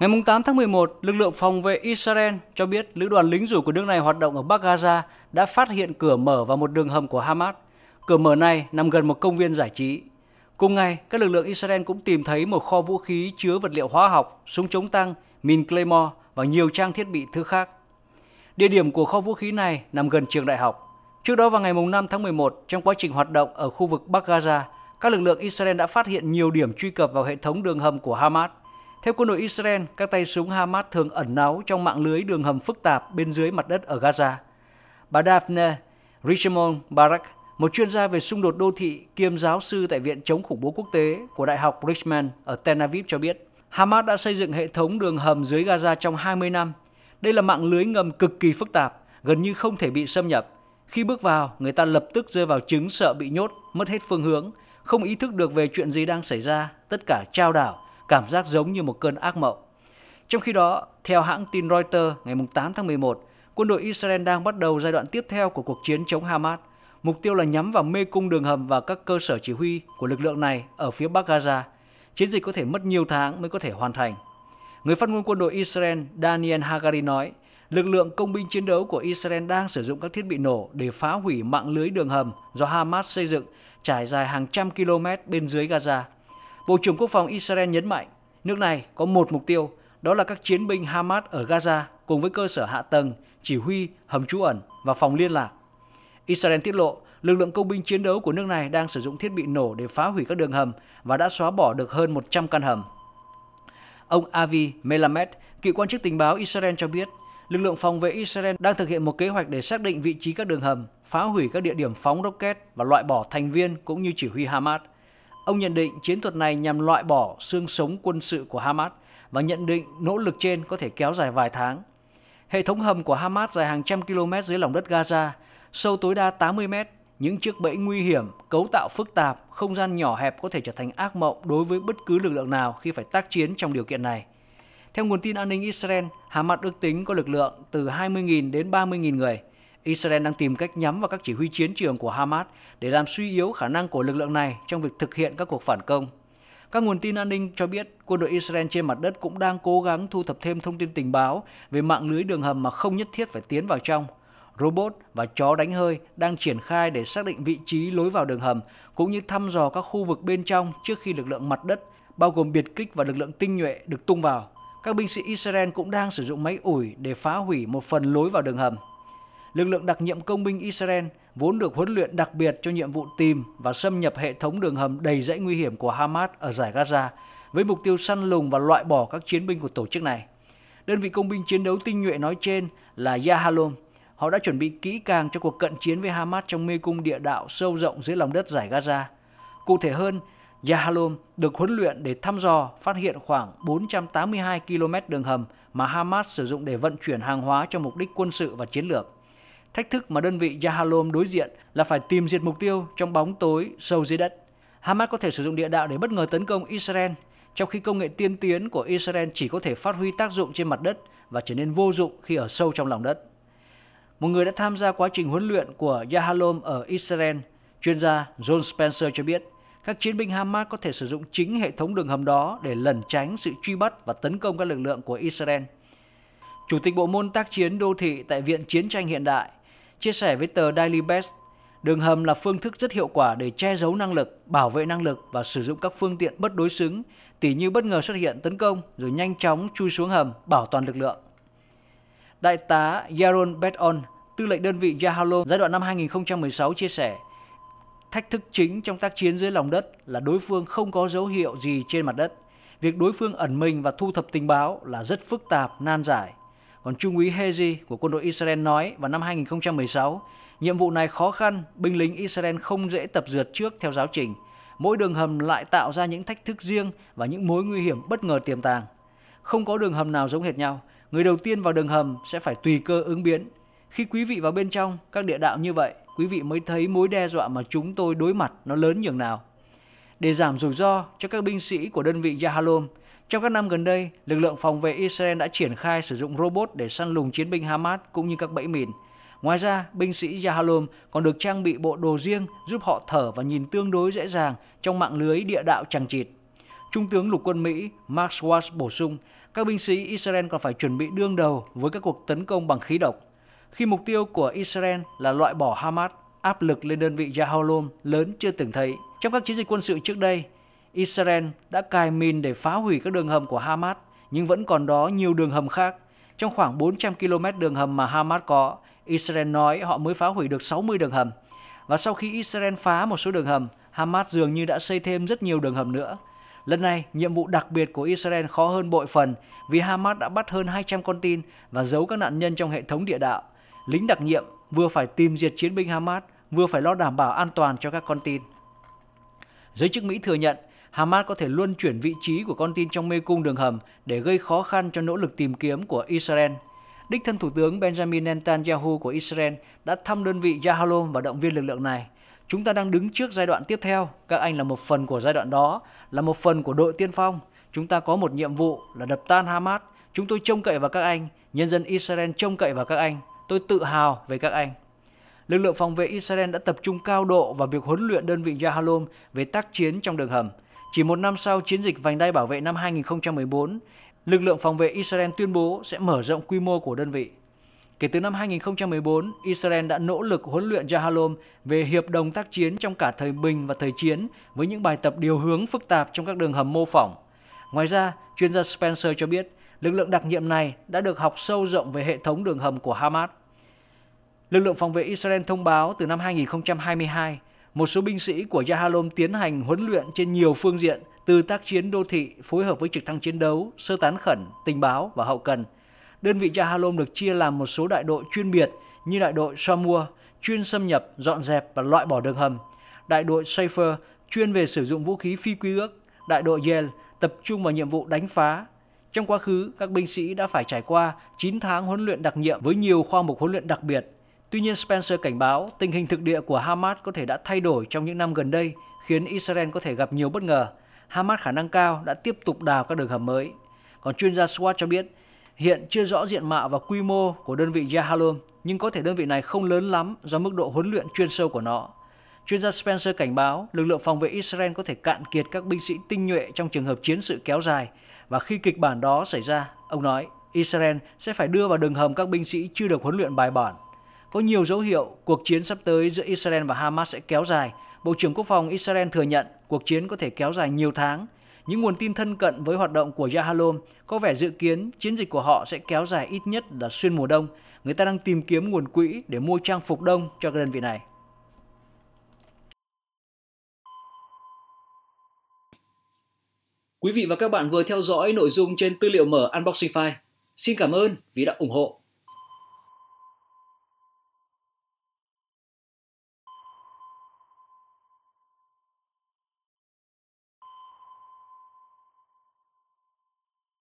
Ngày 8 tháng 11, lực lượng phòng vệ Israel cho biết lữ đoàn lính rủ của nước này hoạt động ở Bắc Gaza đã phát hiện cửa mở vào một đường hầm của Hamas. Cửa mở này nằm gần một công viên giải trí. Cùng ngày, các lực lượng Israel cũng tìm thấy một kho vũ khí chứa vật liệu hóa học, súng chống tăng, mìn Claymore và nhiều trang thiết bị thứ khác. Địa điểm của kho vũ khí này nằm gần trường đại học. Trước đó vào ngày 5 tháng 11, trong quá trình hoạt động ở khu vực Bắc Gaza, các lực lượng Israel đã phát hiện nhiều điểm truy cập vào hệ thống đường hầm của Hamas theo quân đội Israel, các tay súng Hamas thường ẩn náu trong mạng lưới đường hầm phức tạp bên dưới mặt đất ở Gaza. Bà Daphne Richemon Barak, một chuyên gia về xung đột đô thị kiêm giáo sư tại Viện chống khủng bố quốc tế của Đại học Richmond ở Tel Aviv cho biết, Hamas đã xây dựng hệ thống đường hầm dưới Gaza trong 20 năm. Đây là mạng lưới ngầm cực kỳ phức tạp, gần như không thể bị xâm nhập. Khi bước vào, người ta lập tức rơi vào chứng sợ bị nhốt, mất hết phương hướng, không ý thức được về chuyện gì đang xảy ra, tất cả trao đảo, cảm giác giống như một cơn ác mộng. Trong khi đó, theo hãng tin Reuters ngày 8 tháng 11, quân đội Israel đang bắt đầu giai đoạn tiếp theo của cuộc chiến chống Hamas. Mục tiêu là nhắm vào mê cung đường hầm và các cơ sở chỉ huy của lực lượng này ở phía Bắc Gaza. Chiến dịch có thể mất nhiều tháng mới có thể hoàn thành. Người phát ngôn quân đội Israel Daniel Hagari nói, lực lượng công binh chiến đấu của Israel đang sử dụng các thiết bị nổ để phá hủy mạng lưới đường hầm do Hamas xây dựng trải dài hàng trăm km bên dưới Gaza. Bộ trưởng Quốc phòng Israel nhấn mạnh nước này có một mục tiêu, đó là các chiến binh Hamas ở Gaza cùng với cơ sở hạ tầng, chỉ huy, hầm trú ẩn và phòng liên lạc. Israel tiết lộ lực lượng công binh chiến đấu của nước này đang sử dụng thiết bị nổ để phá hủy các đường hầm và đã xóa bỏ được hơn 100 căn hầm. Ông Avi Melamed, cựu quan chức tình báo Israel cho biết, lực lượng phòng vệ Israel đang thực hiện một kế hoạch để xác định vị trí các đường hầm, phá hủy các địa điểm phóng rocket và loại bỏ thành viên cũng như chỉ huy Hamas – Ông nhận định chiến thuật này nhằm loại bỏ xương sống quân sự của Hamas và nhận định nỗ lực trên có thể kéo dài vài tháng. Hệ thống hầm của Hamas dài hàng trăm km dưới lòng đất Gaza, sâu tối đa 80 mét, Những chiếc bẫy nguy hiểm, cấu tạo phức tạp, không gian nhỏ hẹp có thể trở thành ác mộng đối với bất cứ lực lượng nào khi phải tác chiến trong điều kiện này. Theo nguồn tin an ninh Israel, Hamas ước tính có lực lượng từ 20.000 đến 30.000 người – Israel đang tìm cách nhắm vào các chỉ huy chiến trường của Hamas để làm suy yếu khả năng của lực lượng này trong việc thực hiện các cuộc phản công. Các nguồn tin an ninh cho biết quân đội Israel trên mặt đất cũng đang cố gắng thu thập thêm thông tin tình báo về mạng lưới đường hầm mà không nhất thiết phải tiến vào trong. Robot và chó đánh hơi đang triển khai để xác định vị trí lối vào đường hầm cũng như thăm dò các khu vực bên trong trước khi lực lượng mặt đất bao gồm biệt kích và lực lượng tinh nhuệ được tung vào. Các binh sĩ Israel cũng đang sử dụng máy ủi để phá hủy một phần lối vào đường hầm lực lượng đặc nhiệm công binh Israel vốn được huấn luyện đặc biệt cho nhiệm vụ tìm và xâm nhập hệ thống đường hầm đầy rẫy nguy hiểm của Hamas ở giải Gaza với mục tiêu săn lùng và loại bỏ các chiến binh của tổ chức này. Đơn vị công binh chiến đấu tinh nhuệ nói trên là Yahalom. Họ đã chuẩn bị kỹ càng cho cuộc cận chiến với Hamas trong mê cung địa đạo sâu rộng dưới lòng đất giải Gaza. Cụ thể hơn, Yahalom được huấn luyện để thăm dò, phát hiện khoảng 482 km đường hầm mà Hamas sử dụng để vận chuyển hàng hóa cho mục đích quân sự và chiến lược. Thách thức mà đơn vị Jahalom đối diện là phải tìm diệt mục tiêu trong bóng tối sâu dưới đất. Hamas có thể sử dụng địa đạo để bất ngờ tấn công Israel, trong khi công nghệ tiên tiến của Israel chỉ có thể phát huy tác dụng trên mặt đất và trở nên vô dụng khi ở sâu trong lòng đất. Một người đã tham gia quá trình huấn luyện của Yahalom ở Israel, chuyên gia John Spencer cho biết, các chiến binh Hamas có thể sử dụng chính hệ thống đường hầm đó để lẩn tránh sự truy bắt và tấn công các lực lượng của Israel. Chủ tịch Bộ môn tác chiến đô thị tại Viện Chiến tranh hiện đại chia sẻ với tờ Daily Beast, đường hầm là phương thức rất hiệu quả để che giấu năng lực, bảo vệ năng lực và sử dụng các phương tiện bất đối xứng, tỉ như bất ngờ xuất hiện tấn công rồi nhanh chóng chui xuống hầm bảo toàn lực lượng. Đại tá Yaron Beton, tư lệnh đơn vị Yahalo giai đoạn năm 2016 chia sẻ, thách thức chính trong tác chiến dưới lòng đất là đối phương không có dấu hiệu gì trên mặt đất. Việc đối phương ẩn mình và thu thập tình báo là rất phức tạp, nan giải còn Trung úy Hezi của quân đội Israel nói vào năm 2016, nhiệm vụ này khó khăn, binh lính Israel không dễ tập dượt trước theo giáo trình. Mỗi đường hầm lại tạo ra những thách thức riêng và những mối nguy hiểm bất ngờ tiềm tàng. Không có đường hầm nào giống hệt nhau, người đầu tiên vào đường hầm sẽ phải tùy cơ ứng biến. Khi quý vị vào bên trong các địa đạo như vậy, quý vị mới thấy mối đe dọa mà chúng tôi đối mặt nó lớn nhường nào. Để giảm rủi ro cho các binh sĩ của đơn vị Yahalom, trong các năm gần đây, lực lượng phòng vệ Israel đã triển khai sử dụng robot để săn lùng chiến binh Hamas cũng như các bẫy mìn. Ngoài ra, binh sĩ Yahalom còn được trang bị bộ đồ riêng giúp họ thở và nhìn tương đối dễ dàng trong mạng lưới địa đạo chẳng chịt. Trung tướng lục quân Mỹ Mark Schwartz bổ sung, các binh sĩ Israel còn phải chuẩn bị đương đầu với các cuộc tấn công bằng khí độc. Khi mục tiêu của Israel là loại bỏ Hamas, áp lực lên đơn vị Yahalom lớn chưa từng thấy. Trong các chiến dịch quân sự trước đây, Israel đã cài mìn để phá hủy các đường hầm của Hamas, nhưng vẫn còn đó nhiều đường hầm khác. Trong khoảng 400 km đường hầm mà Hamas có, Israel nói họ mới phá hủy được 60 đường hầm. Và sau khi Israel phá một số đường hầm, Hamas dường như đã xây thêm rất nhiều đường hầm nữa. Lần này, nhiệm vụ đặc biệt của Israel khó hơn bội phần vì Hamas đã bắt hơn 200 con tin và giấu các nạn nhân trong hệ thống địa đạo. Lính đặc nhiệm vừa phải tìm diệt chiến binh Hamas, vừa phải lo đảm bảo an toàn cho các con tin. Giới chức Mỹ thừa nhận Hamas có thể luân chuyển vị trí của con tin trong mê cung đường hầm để gây khó khăn cho nỗ lực tìm kiếm của Israel. Đích thân Thủ tướng Benjamin Netanyahu của Israel đã thăm đơn vị Yahalom và động viên lực lượng này. Chúng ta đang đứng trước giai đoạn tiếp theo, các anh là một phần của giai đoạn đó, là một phần của đội tiên phong. Chúng ta có một nhiệm vụ là đập tan Hamas. Chúng tôi trông cậy vào các anh, nhân dân Israel trông cậy vào các anh. Tôi tự hào về các anh lực lượng phòng vệ Israel đã tập trung cao độ vào việc huấn luyện đơn vị Yahalom về tác chiến trong đường hầm. Chỉ một năm sau chiến dịch vành đai bảo vệ năm 2014, lực lượng phòng vệ Israel tuyên bố sẽ mở rộng quy mô của đơn vị. Kể từ năm 2014, Israel đã nỗ lực huấn luyện Jahalom về hiệp đồng tác chiến trong cả thời bình và thời chiến với những bài tập điều hướng phức tạp trong các đường hầm mô phỏng. Ngoài ra, chuyên gia Spencer cho biết, lực lượng đặc nhiệm này đã được học sâu rộng về hệ thống đường hầm của Hamas. Lực lượng phòng vệ Israel thông báo từ năm 2022 một số binh sĩ của Yahalom tiến hành huấn luyện trên nhiều phương diện từ tác chiến đô thị phối hợp với trực thăng chiến đấu, sơ tán khẩn, tình báo và hậu cần. Đơn vị Yahalom được chia làm một số đại đội chuyên biệt như đại đội Samua chuyên xâm nhập, dọn dẹp và loại bỏ đường hầm, đại đội Safer chuyên về sử dụng vũ khí phi quy ước, đại đội Yel tập trung vào nhiệm vụ đánh phá. Trong quá khứ, các binh sĩ đã phải trải qua 9 tháng huấn luyện đặc nhiệm với nhiều khoa mục huấn luyện đặc biệt Tuy nhiên, Spencer cảnh báo tình hình thực địa của Hamas có thể đã thay đổi trong những năm gần đây, khiến Israel có thể gặp nhiều bất ngờ. Hamas khả năng cao đã tiếp tục đào các đường hầm mới. Còn chuyên gia SWAT cho biết, hiện chưa rõ diện mạo và quy mô của đơn vị Yahalom, nhưng có thể đơn vị này không lớn lắm do mức độ huấn luyện chuyên sâu của nó. Chuyên gia Spencer cảnh báo lực lượng phòng vệ Israel có thể cạn kiệt các binh sĩ tinh nhuệ trong trường hợp chiến sự kéo dài và khi kịch bản đó xảy ra, ông nói Israel sẽ phải đưa vào đường hầm các binh sĩ chưa được huấn luyện bài bản có nhiều dấu hiệu cuộc chiến sắp tới giữa Israel và Hamas sẽ kéo dài. Bộ trưởng Quốc phòng Israel thừa nhận cuộc chiến có thể kéo dài nhiều tháng. Những nguồn tin thân cận với hoạt động của Yahalom có vẻ dự kiến chiến dịch của họ sẽ kéo dài ít nhất là xuyên mùa đông. Người ta đang tìm kiếm nguồn quỹ để mua trang phục đông cho các đơn vị này. Quý vị và các bạn vừa theo dõi nội dung trên tư liệu mở Unboxing File. Xin cảm ơn vì đã ủng hộ.